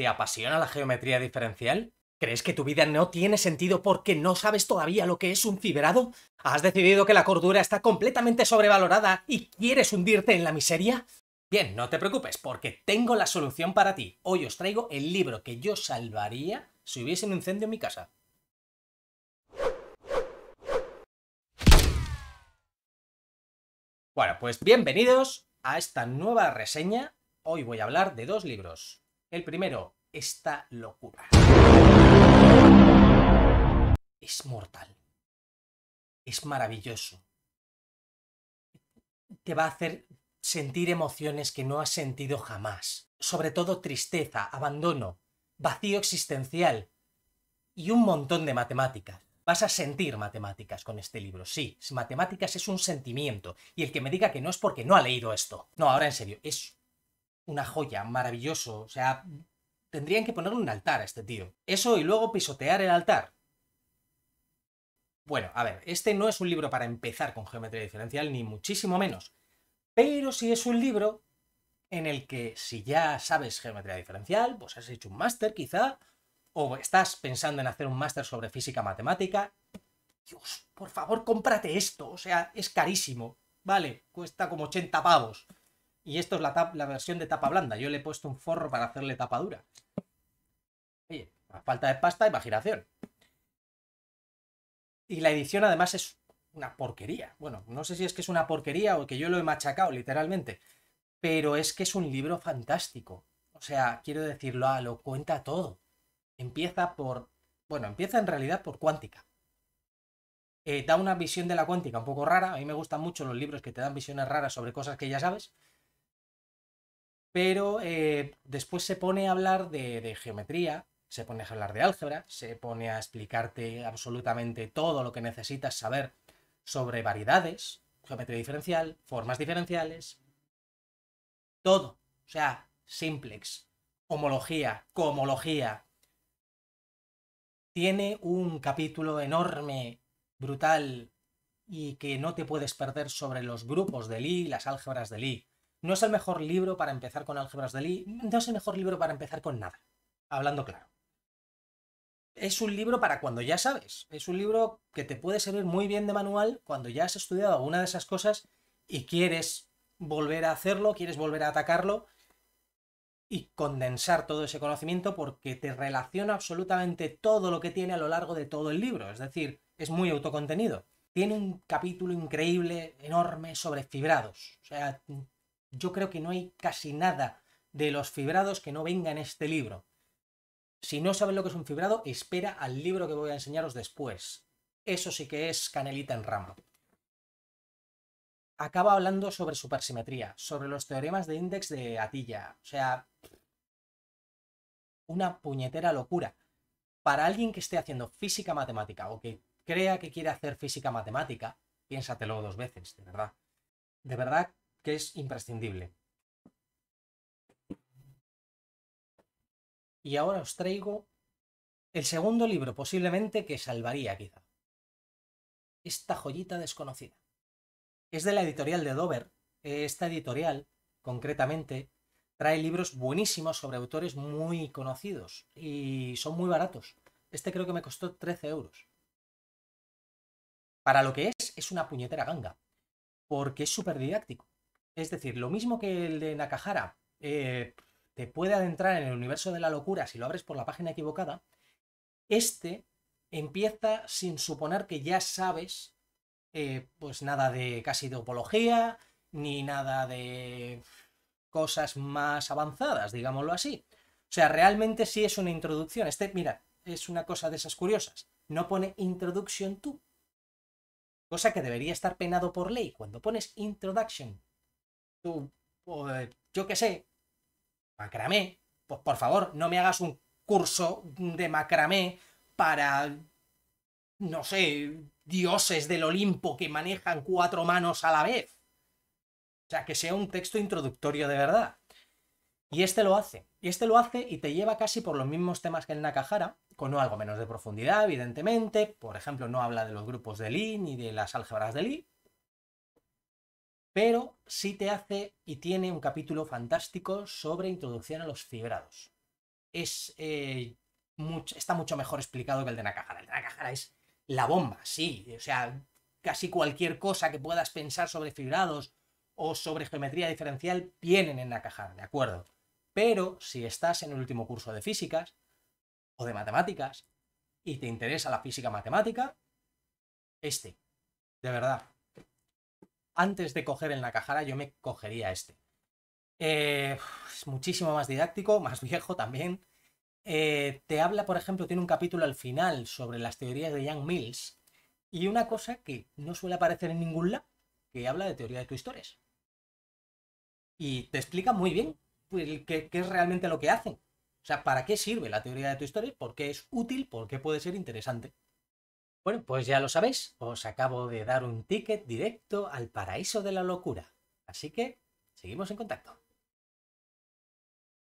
¿Te apasiona la geometría diferencial? ¿Crees que tu vida no tiene sentido porque no sabes todavía lo que es un fibrado? ¿Has decidido que la cordura está completamente sobrevalorada y quieres hundirte en la miseria? Bien, no te preocupes, porque tengo la solución para ti. Hoy os traigo el libro que yo salvaría si hubiese un incendio en mi casa. Bueno, pues bienvenidos a esta nueva reseña. Hoy voy a hablar de dos libros. El primero, esta locura. Es mortal. Es maravilloso. Te va a hacer sentir emociones que no has sentido jamás. Sobre todo tristeza, abandono, vacío existencial y un montón de matemáticas. Vas a sentir matemáticas con este libro, sí. Matemáticas es un sentimiento. Y el que me diga que no es porque no ha leído esto. No, ahora en serio, es una joya, maravilloso. O sea, tendrían que ponerle un altar a este tío. Eso y luego pisotear el altar. Bueno, a ver, este no es un libro para empezar con geometría diferencial, ni muchísimo menos. Pero sí es un libro en el que si ya sabes geometría diferencial, pues has hecho un máster quizá, o estás pensando en hacer un máster sobre física matemática, Dios, por favor, cómprate esto. O sea, es carísimo. Vale, cuesta como 80 pavos. Y esto es la, versión de tapa blanda. Yo le he puesto un forro para hacerle tapa dura. Oye, falta de pasta, imaginación. Y la edición además es una porquería. Bueno, no sé si es que es una porquería o que yo lo he machacado literalmente, pero es que es un libro fantástico. O sea, quiero decirlo, a ah, lo cuenta todo. Empieza por, bueno, empieza en realidad por cuántica. Eh, da una visión de la cuántica un poco rara. A mí me gustan mucho los libros que te dan visiones raras sobre cosas que ya sabes pero eh, después se pone a hablar de, geometría, se pone a hablar de álgebra, se pone a explicarte absolutamente todo lo que necesitas saber sobre variedades, geometría diferencial, formas diferenciales, todo. O sea, simplex, homología, cohomología. Tiene un capítulo enorme, brutal, y que no te puedes perder sobre los grupos de Lie y las álgebras de Lie no es el mejor libro para empezar con álgebras de Lie, no es el mejor libro para empezar con nada, hablando claro. Es un libro para cuando ya sabes, es un libro que te puede servir muy bien de manual cuando ya has estudiado alguna de esas cosas y quieres volver a hacerlo, quieres volver a atacarlo y condensar todo ese conocimiento porque te relaciona absolutamente todo lo que tiene a lo largo de todo el libro, es decir, es muy autocontenido. Tiene un capítulo increíble, enorme, sobre fibrados. O sea, yo creo que no hay casi nada de los fibrados que no venga en este libro. Si no saben lo que es un fibrado, espera al libro que voy a enseñaros después. Eso sí que es canelita en rama. Acaba hablando sobre supersimetría, sobre los teoremas de índice de Atilla. O sea, una puñetera locura. Para alguien que esté haciendo física matemática o que crea que quiere hacer física matemática, piénsatelo dos veces, de verdad. De verdad que es imprescindible. Y ahora os traigo el segundo libro, posiblemente que salvaría quizá. Esta joyita desconocida. Es de la editorial de Dover. Esta editorial, concretamente, trae libros buenísimos sobre autores muy conocidos y son muy baratos. Este creo que me costó 13 euros. Para lo que es, es una puñetera ganga, porque es súper didáctico. Es decir, lo mismo que el de Nakahara eh, te puede adentrar en el universo de la locura si lo abres por la página equivocada, este empieza sin suponer que ya sabes eh, pues nada de casi topología, ni nada de cosas más avanzadas, digámoslo así. O sea, realmente sí es una introducción. Este, mira, es una cosa de esas curiosas. No pone introduction to. Cosa que debería estar penado por ley. Cuando pones introduction tú, pues, yo qué sé, macramé, pues por favor, no me hagas un curso de macramé para, no sé, dioses del Olimpo que manejan cuatro manos a la vez. O sea, que sea un texto introductorio de verdad. Y este lo hace. Y este lo hace y te lleva casi por los mismos temas que el Nakahara, con algo menos de profundidad, evidentemente. Por ejemplo, no habla de los grupos de Lie ni de las álgebras de Lie, pero sí te hace y tiene un capítulo fantástico sobre introducción a los fibrados. Eh, está mucho mejor explicado que el de Nakahara. El de Nakahara es la bomba, sí. O sea, casi cualquier cosa que puedas pensar sobre fibrados o sobre geometría diferencial vienen en Nakahara, ¿de acuerdo? Pero si estás en el último curso de físicas o de matemáticas y te interesa la física matemática, este, de verdad, antes de coger el la yo me cogería este. Eh, es muchísimo más didáctico, más viejo también. Eh, te habla, por ejemplo, tiene un capítulo al final sobre las teorías de Young Mills y una cosa que no suele aparecer en ningún lado, que habla de teoría de historias. Y te explica muy bien pues, qué, es realmente lo que hacen. O sea, ¿para qué sirve la teoría de historia, ¿Por qué es útil? ¿Por qué puede ser interesante? Bueno, pues ya lo sabéis, os acabo de dar un ticket directo al paraíso de la locura. Así que, seguimos en contacto.